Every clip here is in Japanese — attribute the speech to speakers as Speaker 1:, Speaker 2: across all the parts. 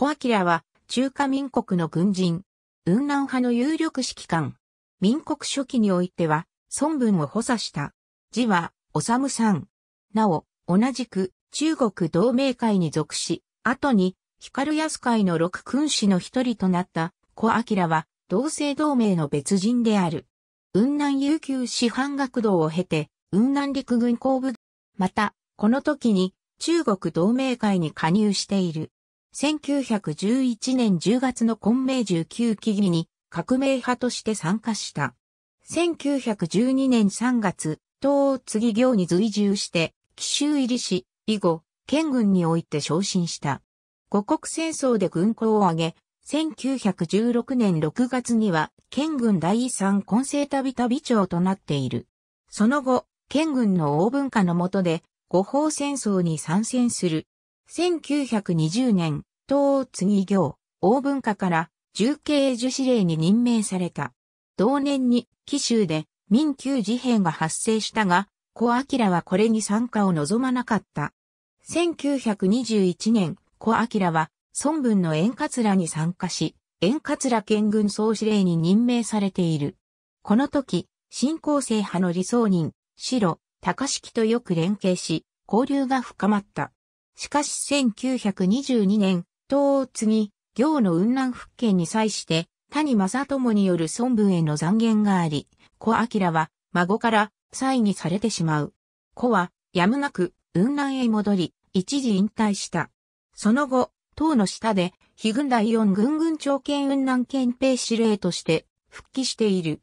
Speaker 1: 小明は中華民国の軍人、雲南派の有力指揮官。民国初期においては、孫文を補佐した。字は、おさむさん。なお、同じく、中国同盟会に属し、後に、光安会の六君子の一人となった、小明は、同姓同名の別人である。雲南悠久師範学堂を経て、雲南陸軍工部、また、この時に、中国同盟会に加入している。1911年10月の混迷19期議に革命派として参加した。1912年3月、東次行に随従して、奇襲入りし、以後、県軍において昇進した。五国戦争で軍港を挙げ、1916年6月には、県軍第3混成旅旅長となっている。その後、県軍の大文化の下で、五法戦争に参戦する。1920年、東次行、大文化から重慶樹司令に任命された。同年に、紀州で民旧事変が発生したが、小明はこれに参加を望まなかった。1921年、小明は孫文の円滑に参加し、円滑県軍総司令に任命されている。この時、新興生派の理想人、白、高式とよく連携し、交流が深まった。しかし1922年、東を継ぎ、行の雲南復権に際して、谷正智による孫文への残言があり、子明は孫から歳にされてしまう。子はやむなく雲南へ戻り、一時引退した。その後、党の下で、非軍第四軍軍長兼雲南憲兵司令として復帰している。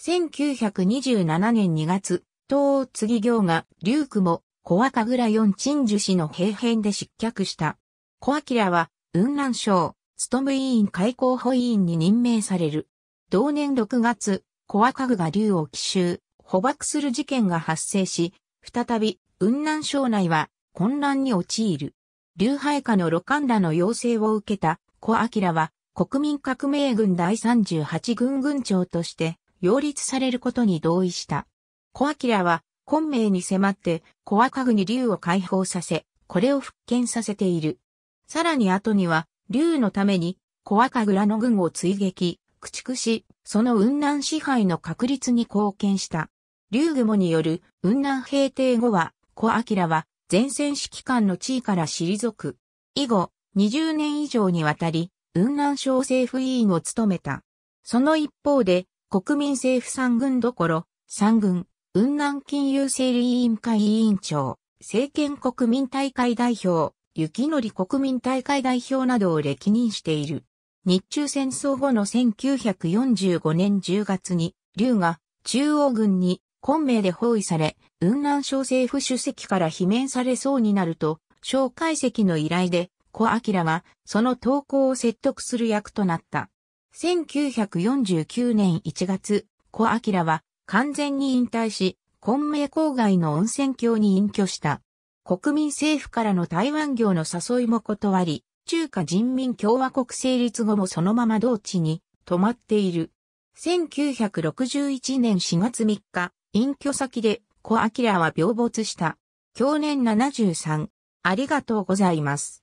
Speaker 1: 1927年2月、党を継ぎ行が、龍雲も小赤倉四鎮樹氏の兵変で失脚した。小明は、雲南省、務委員開港保委員に任命される。同年6月、小赤グが竜を奇襲、捕獲する事件が発生し、再び、雲南省内は混乱に陥る。竜配下の露漢らの要請を受けた小明は、国民革命軍第38軍軍長として、擁立されることに同意した。小明は、昆明に迫って小赤に竜を解放させ、これを復権させている。さらに後には、竜のために小赤らの軍を追撃、駆逐し、その雲南支配の確立に貢献した。竜雲による雲南平定後は、小明は前線指揮官の地位から退く。以後、20年以上にわたり、雲南省政府委員を務めた。その一方で、国民政府三軍どころ、三軍、雲南金融整理委員会委員長、政権国民大会代表、雪則国民大会代表などを歴任している。日中戦争後の1945年10月に、劉が中央軍に昆明で包囲され、雲南省政府主席から罷免されそうになると、蒋介石の依頼で、小明がその投稿を説得する役となった。1949年1月、小明は完全に引退し、昆明郊外の温泉郷に隠居した。国民政府からの台湾業の誘いも断り、中華人民共和国成立後もそのまま同地に泊まっている。1961年4月3日、隠居先で小明は病没した。去年73。ありがとうございます。